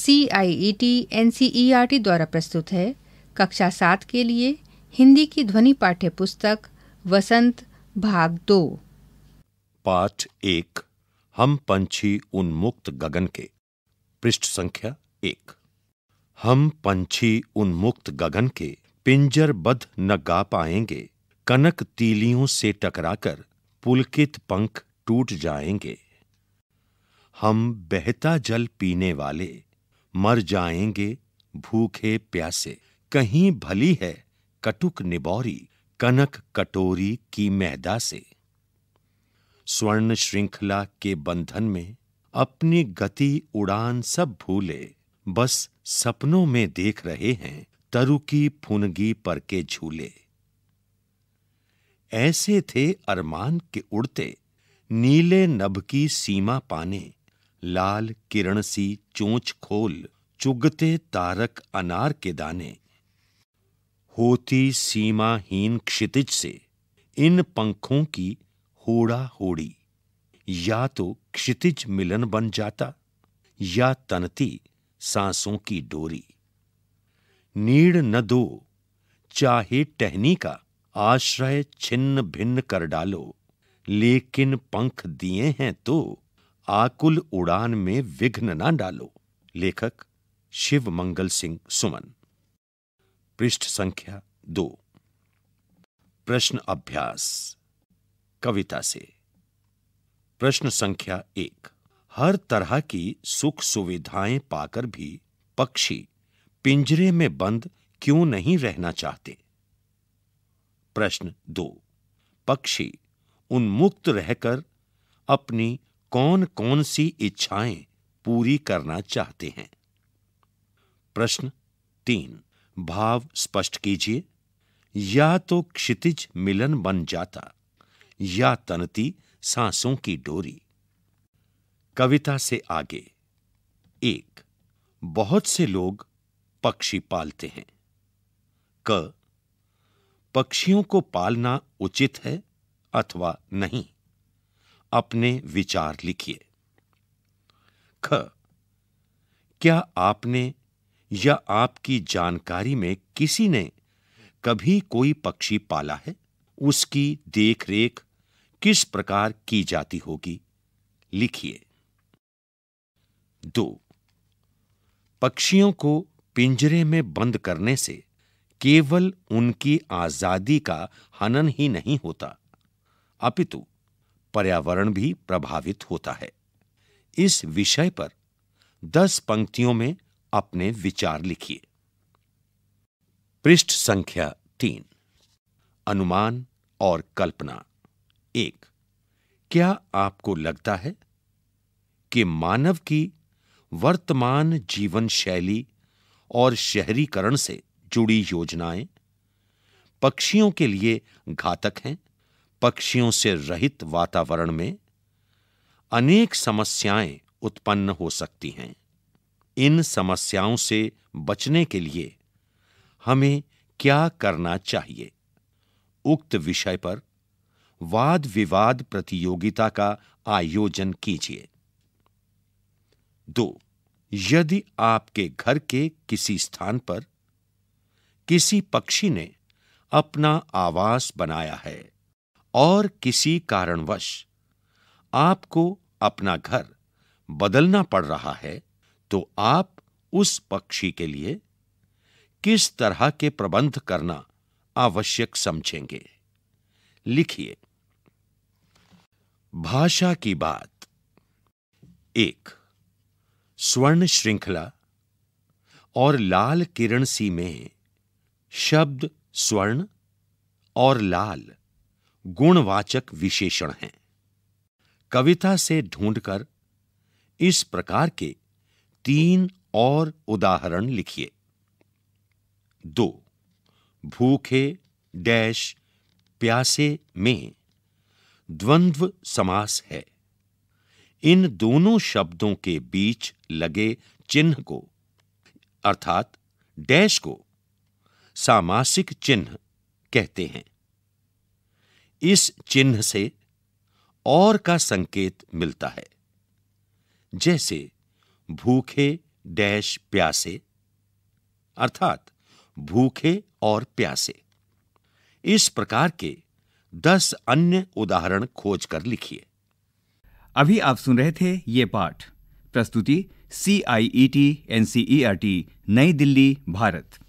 C I E T N C E R T द्वारा प्रस्तुत है कक्षा सात के लिए हिंदी की ध्वनि पाठ्य पुस्तक वसंत भाग दो पाठ एक हम पंछी उन्मुक्त गगन के पृष्ठ संख्या एक हम पंछी उन्मुक्त गगन के पिंजरबद्ध न गा पाएंगे कनक तीलियों से टकराकर पुलकित पंख टूट जाएंगे हम बहता जल पीने वाले मर जाएंगे भूखे प्यासे कहीं भली है कटुक निबोरी कनक कटोरी की मैदा से स्वर्ण श्रृंखला के बंधन में अपनी गति उड़ान सब भूले बस सपनों में देख रहे हैं तरु की फुनगी पर के झूले ऐसे थे अरमान के उड़ते नीले नभ की सीमा पाने लाल किरण सी चोंच खोल चुगते तारक अनार के दाने होती सीमाहीन क्षितिज से इन पंखों की होड़ा होड़ी या तो क्षितिज मिलन बन जाता या तनती सांसों की डोरी नीड़ न दो चाहे टहनी का आश्रय छिन्न भिन्न कर डालो लेकिन पंख दिए हैं तो आकुल उड़ान में विघ्न ना डालो लेखक शिव मंगल सिंह सुमन पृष्ठ संख्या दो प्रश्न अभ्यास कविता से प्रश्न संख्या एक हर तरह की सुख सुविधाएं पाकर भी पक्षी पिंजरे में बंद क्यों नहीं रहना चाहते प्रश्न दो पक्षी उन्मुक्त रहकर अपनी कौन कौन सी इच्छाएं पूरी करना चाहते हैं प्रश्न तीन भाव स्पष्ट कीजिए या तो क्षितिज मिलन बन जाता या तनती सांसों की डोरी कविता से आगे एक बहुत से लोग पक्षी पालते हैं क पक्षियों को पालना उचित है अथवा नहीं अपने विचार लिखिए ख क्या आपने या आपकी जानकारी में किसी ने कभी कोई पक्षी पाला है उसकी देखरेख किस प्रकार की जाती होगी लिखिए दो पक्षियों को पिंजरे में बंद करने से केवल उनकी आजादी का हनन ही नहीं होता अपितु पर्यावरण भी प्रभावित होता है इस विषय पर दस पंक्तियों में अपने विचार लिखिए पृष्ठ संख्या तीन अनुमान और कल्पना एक क्या आपको लगता है कि मानव की वर्तमान जीवन शैली और शहरीकरण से जुड़ी योजनाएं पक्षियों के लिए घातक हैं पक्षियों से रहित वातावरण में अनेक समस्याएं उत्पन्न हो सकती हैं इन समस्याओं से बचने के लिए हमें क्या करना चाहिए उक्त विषय पर वाद विवाद प्रतियोगिता का आयोजन कीजिए दो यदि आपके घर के किसी स्थान पर किसी पक्षी ने अपना आवास बनाया है और किसी कारणवश आपको अपना घर बदलना पड़ रहा है तो आप उस पक्षी के लिए किस तरह के प्रबंध करना आवश्यक समझेंगे लिखिए भाषा की बात एक स्वर्ण श्रृंखला और लाल किरण सी में शब्द स्वर्ण और लाल गुणवाचक विशेषण हैं कविता से ढूंढकर इस प्रकार के तीन और उदाहरण लिखिए दो भूखे डैश प्यासे में द्वंद्व समास है इन दोनों शब्दों के बीच लगे चिन्ह को अर्थात डैश को सामासिक चिन्ह कहते हैं इस चिन्ह से और का संकेत मिलता है जैसे भूखे डैश प्यासे अर्थात भूखे और प्यासे इस प्रकार के दस अन्य उदाहरण खोज कर लिखिए अभी आप सुन रहे थे ये पाठ प्रस्तुति C I E T N C E R T नई दिल्ली भारत